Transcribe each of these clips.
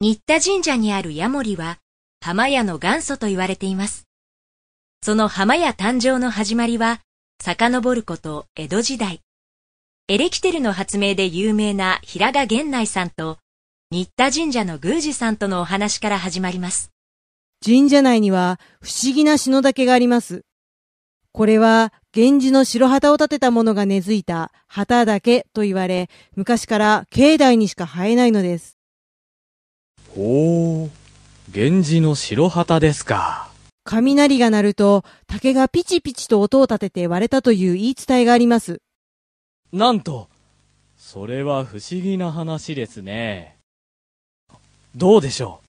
新田神社にあるヤモリは、浜屋の元祖と言われています。その浜屋誕生の始まりは、遡ること江戸時代。エレキテルの発明で有名な平賀源内さんと、新田神社の宮司さんとのお話から始まります。神社内には不思議な篠竹があります。これは源氏の白旗を立てた者が根付いた旗竹と言われ、昔から境内にしか生えないのです。おお、源氏の白旗ですか。雷が鳴ると竹がピチピチと音を立てて割れたという言い伝えがあります。なんと、それは不思議な話ですね。どうでしょう。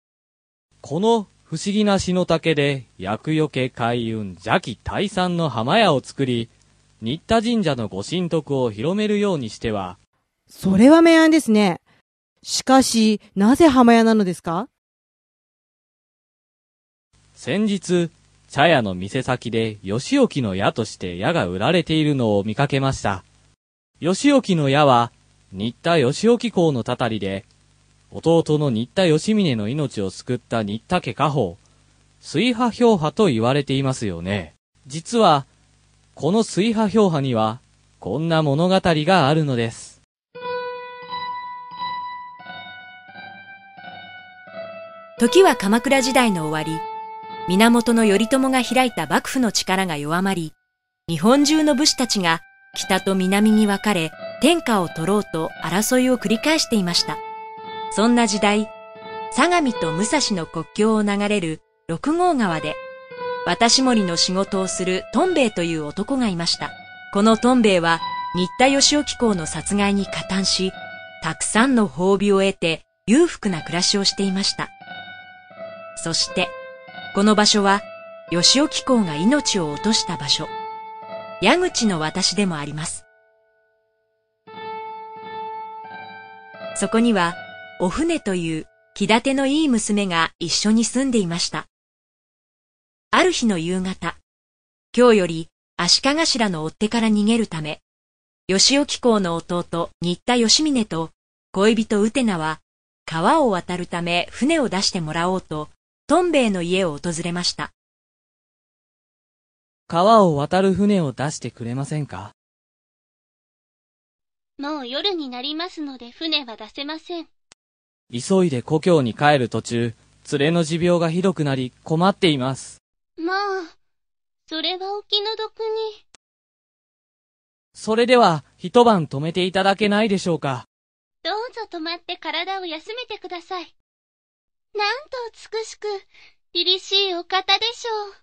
この不思議なの竹で厄除け開運邪気退散の浜屋を作り、新田神社のご神徳を広めるようにしては、それは明暗ですね。しかし、なぜ浜屋なのですか先日、茶屋の店先で吉置の矢として矢が売られているのを見かけました。吉置の矢は、新田吉置公のたたりで、弟の新田吉峰の命を救った新田家家宝、水波氷波と言われていますよね。実は、この水波氷波には、こんな物語があるのです。時は鎌倉時代の終わり、源頼朝が開いた幕府の力が弱まり、日本中の武士たちが北と南に分かれ、天下を取ろうと争いを繰り返していました。そんな時代、相模と武蔵の国境を流れる六号川で、私森の仕事をするトンベイという男がいました。このトンベイは、新田義興構の殺害に加担し、たくさんの褒美を得て裕福な暮らしをしていました。そして、この場所は、吉岡公が命を落とした場所、矢口の私でもあります。そこには、お船という気立てのいい娘が一緒に住んでいました。ある日の夕方、今日より足利頭の追手から逃げるため、吉岡公の弟、新田義峰と恋人ウテナは川を渡るため船を出してもらおうとトンベイの家を訪れました。川を渡る船を出してくれませんかもう夜になりますので船は出せません。急いで故郷に帰る途中、連れの持病がひどくなり困っています。まあ、それはお気の毒に。それでは一晩泊めていただけないでしょうか。どうぞ泊まって体を休めてください。なんと美しく、凛々しいお方でしょう。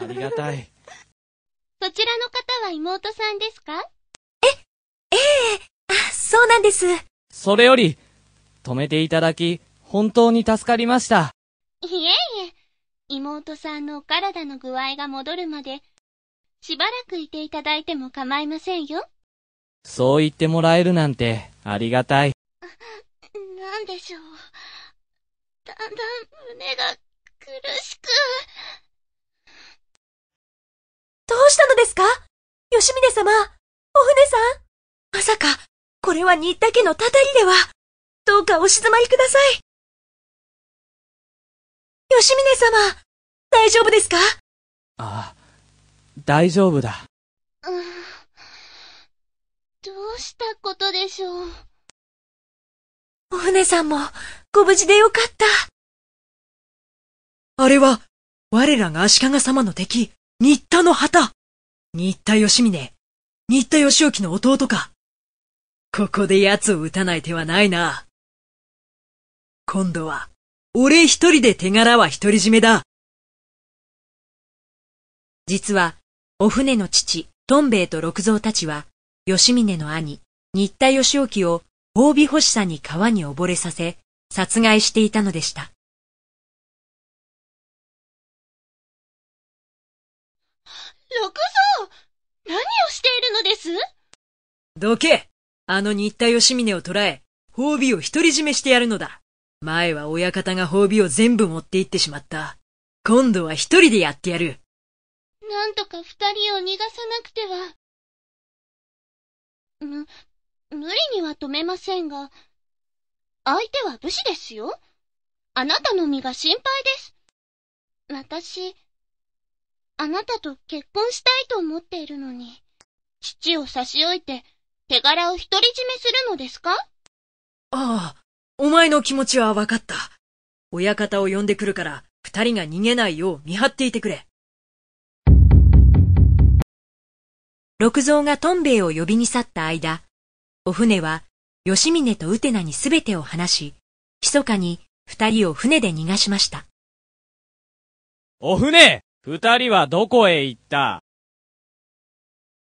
ありがたい。そちらの方は妹さんですかえ、ええあ、そうなんです。それより、止めていただき、本当に助かりました。いえいえ、妹さんのお体の具合が戻るまで、しばらくいていただいても構いませんよ。そう言ってもらえるなんて、ありがたい。なんでしょう。だんだん胸が苦しく。どうしたのですか吉峰様、お船さんまさか、これは新田家のたたりでは、どうかお静まりください。吉峰様、大丈夫ですかああ、大丈夫だ。うしたことでしょう。お船さんも、ご無事でよかった。あれは、我らが足利様の敵、新田の旗。新田義峰、新田義興の弟か。ここで奴を撃たない手はないな。今度は、俺一人で手柄は独り占めだ。実は、お船の父、トンベイと六蔵たちは、吉峰の兄、新田義興を褒美欲しさに川に溺れさせ、殺害していたのでした。六蔵何をしているのですどけあの新田義峰を捕らえ、褒美を独り占めしてやるのだ。前は親方が褒美を全部持って行ってしまった。今度は一人でやってやる。なんとか二人を逃がさなくては。む、無理には止めませんが、相手は武士ですよ。あなたの身が心配です。私、あなたと結婚したいと思っているのに、父を差し置いて手柄を独り占めするのですかああ、お前の気持ちはわかった。親方を呼んでくるから、二人が逃げないよう見張っていてくれ。六蔵がトンベイを呼びに去った間、お船は、吉峰とウテナにすべてを話し、密かに二人を船で逃がしました。お船二人はどこへ行った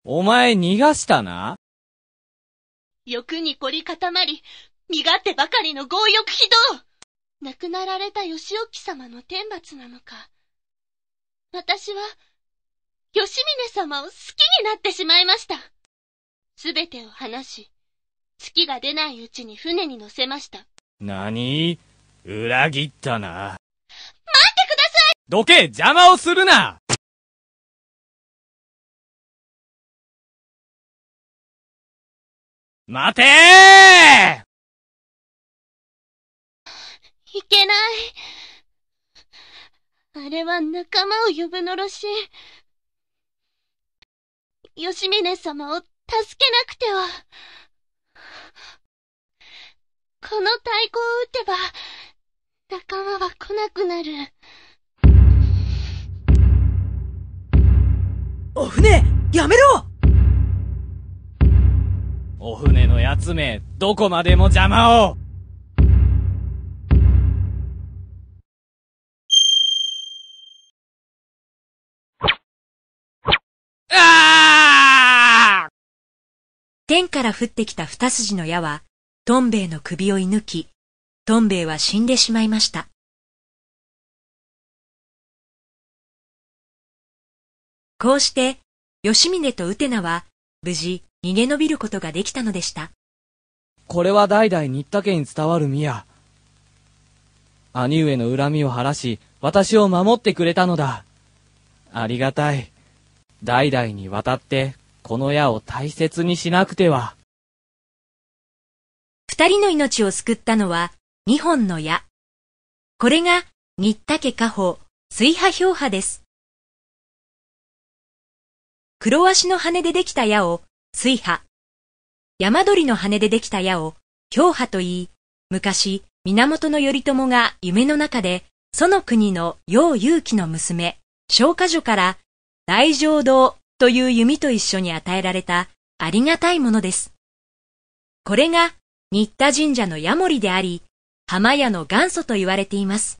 お前逃がしたな欲に凝り固まり、身勝手ばかりの強欲非道亡くなられた吉沖様の天罰なのか。私は、吉峰様を好きになってしまいました。すべてを話し、月が出ないうちに船に乗せました。何裏切ったな。待ってくださいどけ邪魔をするな待てーいけない。あれは仲間を呼ぶのろし。吉峰様を助けなくては。この太鼓を打てば、仲間は来なくなる。お船やめろお船のやつめ、どこまでも邪魔を天から降ってきた二筋の矢は、トンベイの首を射抜き、トンベイは死んでしまいました。こうして、吉峰とウテナは、無事、逃げ延びることができたのでした。これは代々新田家に伝わる宮。兄上の恨みを晴らし、私を守ってくれたのだ。ありがたい。代々にわたってこの矢を大切にしなくては。二人の命を救ったのは二本の矢。これが新田家宝、水波氷波です。黒足の羽でできた矢を水波、山鳥の羽でできた矢を氷波と言い、昔、源頼朝が夢の中で、その国の楊勇気の娘、昇華女から、大浄堂という弓と一緒に与えられたありがたいものです。これが新田神社のヤモリであり、浜屋の元祖と言われています。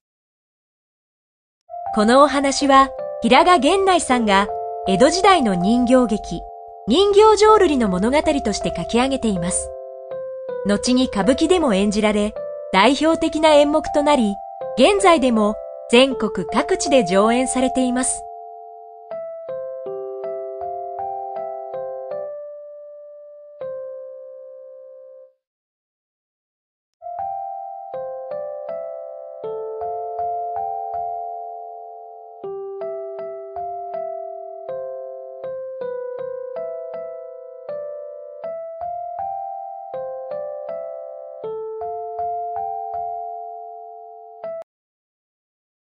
このお話は平賀源内さんが江戸時代の人形劇、人形浄瑠璃の物語として書き上げています。後に歌舞伎でも演じられ、代表的な演目となり、現在でも全国各地で上演されています。